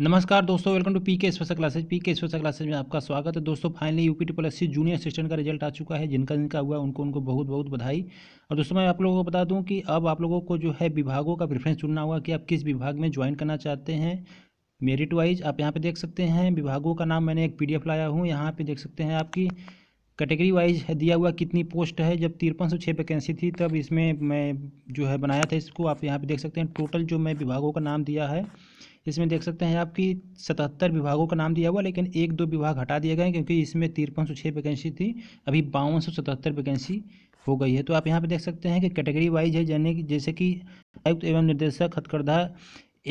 नमस्कार दोस्तों welcome to P K special classes P K special classes में आपका स्वागत है दोस्तों finally UP T plus junior assistant का रिजल्ट आ चुका है जिनका जिनका हुआ उनको उनको बहुत बहुत बधाई और दोस्तों मैं आप लोगों को बता दूं कि अब आप लोगों को जो है विभागों का प्रेफरेंस चुनना हुआ कि आप किस विभाग में ज्वाइन करना चाहते हैं मेरिट वाइज आप यहाँ पर देख सकते हैं विभागों का नाम मैंने एक पी लाया हूँ यहाँ पर देख सकते हैं आपकी कैटेगरी वाइज दिया हुआ कितनी पोस्ट है जब तिरपन सौ छः वैकेंसी थी तब इसमें मैं जो है बनाया था इसको आप यहाँ पे देख सकते हैं टोटल जो मैं विभागों का नाम दिया है इसमें देख सकते हैं आपकी सतहत्तर विभागों का नाम दिया हुआ लेकिन एक दो विभाग हटा दिए गए क्योंकि इसमें तिरपन सौ छः वैकेंसी थी अभी बावन सौ सतहत्तर वैकेंसी हो गई है तो आप यहाँ पर देख सकते हैं कि कैटेगरी वाइज है कि जैसे कि आयुक्त एवं निर्देशक हथकरधा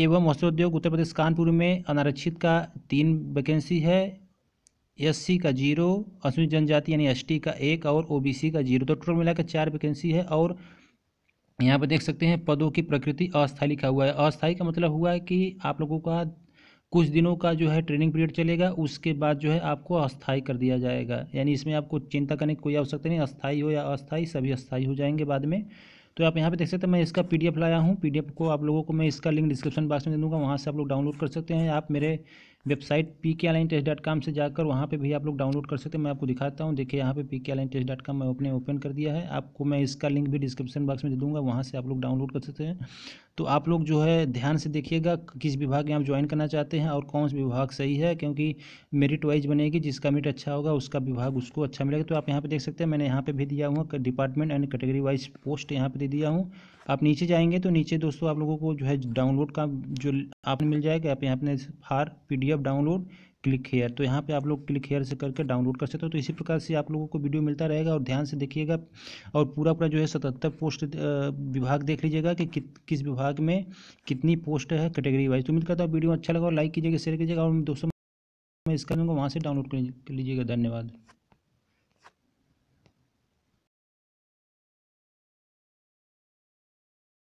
एवं वस्त्रोद्योग उत्तर प्रदेश कानपुर में अनारक्षित का तीन वैकेंसी है एससी का जीरो अनुसूचित जनजाति यानी एसटी का एक और ओबीसी का जीरो तो टोटल मिलाकर चार वैकेंसी है और यहाँ पर देख सकते हैं पदों की प्रकृति अस्थायी लिखा हुआ है अस्थायी का मतलब हुआ है कि आप लोगों का कुछ दिनों का जो है ट्रेनिंग पीरियड चलेगा उसके बाद जो है आपको अस्थायी कर दिया जाएगा यानी इसमें आपको चिंता करने की कोई आवश्यकता नहीं अस्थायी हो या अस्थायी सभी अस्थायी हो जाएंगे बाद में तो आप यहाँ पे देख सकते हैं मैं इसका पीडीएफ लाया हूँ पीडीएफ को आप लोगों को मैं इसका लिंक डिस्क्रिप्शन बॉक्स में दे दूँगा वहाँ से आप लोग डाउनलोड कर सकते हैं आप मेरे website P K online test dot com से जाकर वहाँ पे भी आप लोग डाउनलोड कर सकते हैं मैं आपको दिखाता हूँ देखिए यहाँ पे P K online test dot com मैं अपने ओपन कर दिया है आपको मैं इसका लिंक भी डिस्क्रिप्शन बॉक्स में दे दूँगा वहाँ से आप लोग डाउनलोड कर सकते हैं तो आप लोग जो है ध्यान से देखिएगा किस विभाग में आप ज्वाइन करना चाहते हैं और कौन सा विभाग सही है क्योंकि मेरिट वाइज बनेगी जिसका मेरिट अच्छा होगा उसका विभाग उसको अच्छा मिलेगा तो आप यहाँ पर देख सकते हैं मैंने यहाँ पर भी दिया हुआ department and category wise post यहाँ पर दे दिया हूँ आप नीचे जाएंगे तो नीचे दोस्तों आप लोगों को जो है डाउनलोड का जो आपने मिल जाएगा आप यहाँ अपने for PDF download click here तो यहाँ पे आप लोग क्लिक हेयर से करके डाउनलोड कर सकते हो तो इसी प्रकार से आप लोगों को वीडियो मिलता रहेगा और ध्यान से देखिएगा और पूरा पूरा जो है सतहत्तर पोस्ट विभाग देख लीजिएगा कि, किस विभाग में कितनी पोस्ट है कैटेगरी वाइज तो करता हूँ वीडियो अच्छा लगा और लाइक कीजिएगा शेयर कीजिएगा और दोस्तों मैं इसका लूँगा वहाँ से डाउनलोड कर लीजिएगा धन्यवाद